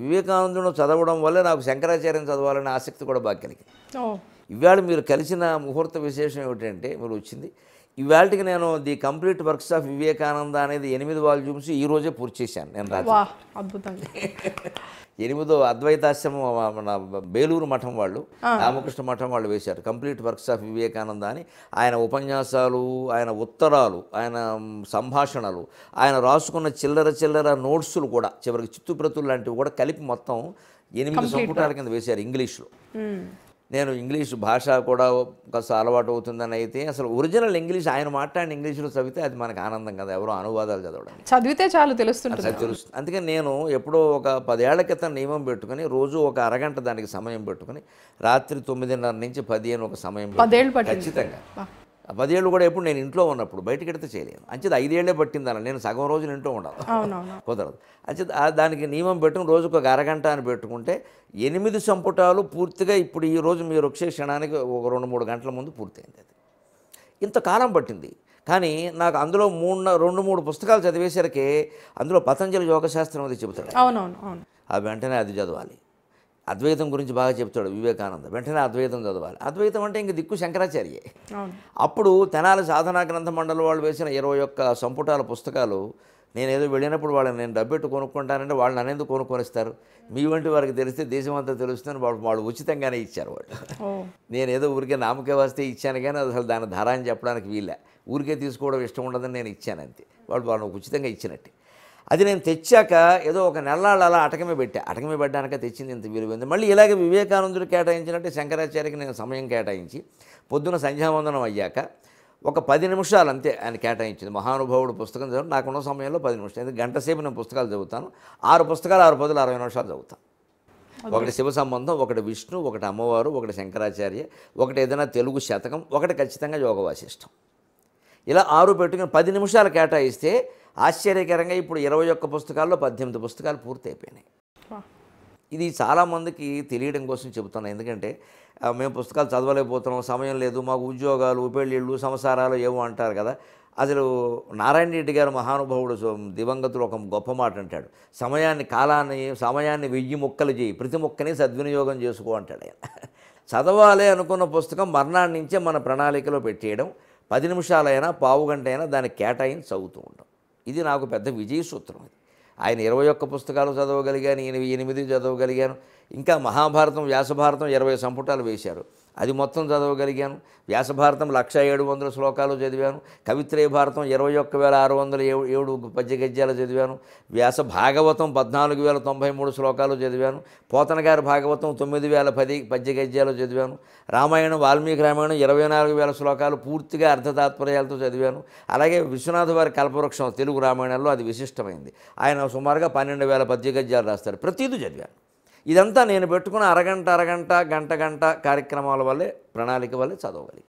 వివేకానందుడు చదవడం వల్ల నాకు శంకరాచార్యం చదవాలనే ఆసక్తి కూడా బాగా కలిగింది ఇవాళ మీరు కలిసిన ముహూర్త విశేషం ఏమిటంటే మీరు వచ్చింది ఇవాళకి నేను the complete works of Vivekananda అనేది ఎనిమిది వాల్యూమ్స్ ఈ రోజే పూర్తి చేశాను నేను రాజు అద్భుతంగా ఎనిమిదో అద్వైతాశ్రమం బేలూరు మఠం వాళ్ళు రామకృష్ణ మఠం వాళ్ళు వేశారు కంప్లీట్ వర్క్స్ ఆఫ్ వివేకానంద అని ఆయన ఉపన్యాసాలు ఆయన ఉత్తరాలు ఆయన సంభాషణలు ఆయన రాసుకున్న చిల్లర చిల్లర నోట్సులు కూడా చివరికి చిత్తుప్రతులు లాంటివి కూడా కలిపి మొత్తం ఎనిమిది సంపుటాల కింద వేశారు ఇంగ్లీష్లో నేను ఇంగ్లీష్ భాష కూడా కాస్త అలవాటు అవుతుందని అయితే అసలు ఒరిజినల్ ఇంగ్లీష్ ఆయన మాట్లాడిన ఇంగ్లీష్లో చదివితే అది మనకు ఆనందం కదా ఎవరో అనువాదాలు చదవడం చదివితే చాలు తెలుస్తుంది తెలుస్తుంది అందుకని నేను ఎప్పుడో ఒక పదేళ్ల క్రితం నియమం పెట్టుకుని రోజు ఒక అరగంట దానికి సమయం పెట్టుకుని రాత్రి తొమ్మిదిన్నర నుంచి పదిహేను ఒక సమయం ఖచ్చితంగా పదేళ్ళు కూడా ఎప్పుడు నేను ఇంట్లో ఉన్నప్పుడు బయటకి వెడితే చేయలేను అంచేది ఐదేళ్లే పట్టింది నేను సగం రోజులు ఇంట్లో ఉండాలి కుదరదు అంచేది దానికి నియమం పెట్టుకుని రోజుకు ఒక అరగంట అని పెట్టుకుంటే ఎనిమిది సంపుటాలు పూర్తిగా ఇప్పుడు ఈ రోజు మీరు వచ్చే క్షణానికి ఒక రెండు మూడు గంటల ముందు పూర్తయింది అది ఇంతకాలం పట్టింది కానీ నాకు అందులో మూడు రెండు మూడు పుస్తకాలు చదివేసరికి అందులో పతంజలి యోగశాస్త్రం అది చెబుతాడు అవునవును అవును ఆ వెంటనే అది చదవాలి అద్వైతం గురించి బాగా చెప్తాడు వివేకానంద వెంటనే అద్వైతం చదవాలి అద్వైతం అంటే ఇంక దిక్కు శంకరాచార్యే అప్పుడు తెనాలి సాధనా గ్రంథ మండలి వాళ్ళు వేసిన ఇరవై ఒక్క సంపుటాల పుస్తకాలు నేను ఏదో వెళ్ళినప్పుడు వాళ్ళని నేను డబ్బెట్టు కొనుక్కుంటానంటే వాళ్ళు అనేందుకు కొనుక్కొనిస్తారు మీ వంటి వారికి తెలిస్తే దేశం అంతా తెలుస్తుంది వాళ్ళు వాళ్ళు ఉచితంగానే ఇచ్చారు వాళ్ళు నేను ఏదో ఊరికే నామకే వస్తే ఇచ్చాను కానీ అసలు దాని ధర అని చెప్పడానికి వీళ్ళ ఊరికే తీసుకోవడం ఇష్టం ఉండదని నేను ఇచ్చాను అంతే వాళ్ళు వాళ్ళు ఉచితంగా ఇచ్చినట్టు అది నేను తెచ్చాక ఏదో ఒక నెలలాళ్ళు అలా అటకమే పెట్టా అటకమే పెట్టడానిక తెచ్చింది ఇంత విలువైంది మళ్ళీ ఇలాగే వివేకానందుడు కేటాయించినట్టు శంకరాచార్యకి నేను సమయం కేటాయించి పొద్దున సంధ్యావందనం అయ్యాక ఒక పది నిమిషాలు అంతే ఆయన కేటాయించింది మహానుభావుడు పుస్తకం చదువు నాకున్న సమయంలో పది నిమిషాలు అయితే గంట సేపు నేను పుస్తకాలు చదువుతాను ఆరు పుస్తకాలు ఆరు పదులు అరవై నిమిషాలు చదువుతాను ఒకటి శివ సంబంధం ఒకటి విష్ణు ఒకటి అమ్మవారు ఒకటి శంకరాచార్య ఒకటి ఏదైనా తెలుగు శతకం ఒకటి ఖచ్చితంగా యోగ వాసిష్టం ఇలా ఆరు పెట్టుకుని పది నిమిషాలు కేటాయిస్తే ఆశ్చర్యకరంగా ఇప్పుడు ఇరవై ఒక్క పుస్తకాల్లో పద్దెనిమిది పుస్తకాలు పూర్తయిపోయినాయి ఇది చాలామందికి తెలియడం కోసం చెబుతున్నాను ఎందుకంటే మేము పుస్తకాలు చదవలేకపోతున్నాం సమయం లేదు మాకు ఉద్యోగాలు పెళ్ళిళ్ళు సంసారాలు ఏవో అంటారు కదా అసలు నారాయణ రెడ్డి గారు మహానుభావుడు దివంగతులు ఒక గొప్ప మాట అంటాడు సమయాన్ని కాలాన్ని సమయాన్ని వెయ్యి ముక్కలు చేయి ప్రతి ముక్కని సద్వినియోగం చేసుకో అంటాడు ఆయన చదవాలి అనుకున్న పుస్తకం మర్నాడు నుంచే మన ప్రణాళికలో పెట్టేయడం పది నిమిషాలైనా పావు గంట అయినా దాన్ని కేటాయించి చదువుతూ ఉంటాం ఇది నాకు పెద్ద విజయ సూత్రం ఇది ఆయన ఇరవై ఒక్క పుస్తకాలు చదవగలిగాను ఎనిమిది చదవగలిగాను ఇంకా మహాభారతం వ్యాసభారతం ఇరవై సంపుటాలు వేశారు అది మొత్తం చదవగలిగాను వ్యాసభారతం లక్ష ఏడు వందల శ్లోకాలు చదివాను కవిత్రయ భారతం ఇరవై ఒక్క వేల ఆరు వందల ఏడు ఏడు పద్య గద్యాలు చదివాను వ్యాస భాగవతం పద్నాలుగు వేల తొంభై మూడు శ్లోకాలు చదివాను పోతనగారి భాగవతం తొమ్మిది వేల పది పద్య గద్యాలు చదివాను రామాయణం వాల్మీకి రామాయణం ఇరవై నాలుగు వేల శ్లోకాలు పూర్తిగా అర్థతాత్పర్యాలతో చదివాను అలాగే విశ్వనాథ వారి కల్పవృక్షం తెలుగు రామాయణంలో అది విశిష్టమైంది ఆయన సుమారుగా పన్నెండు వేల పద్య గద్యాలు రాస్తారు ప్రతిదీ చదివాను ఇదంతా నేను పెట్టుకున్న అరగంట అరగంట గంట గంట కార్యక్రమాల వల్లే ప్రణాళిక వల్లే చదవాలి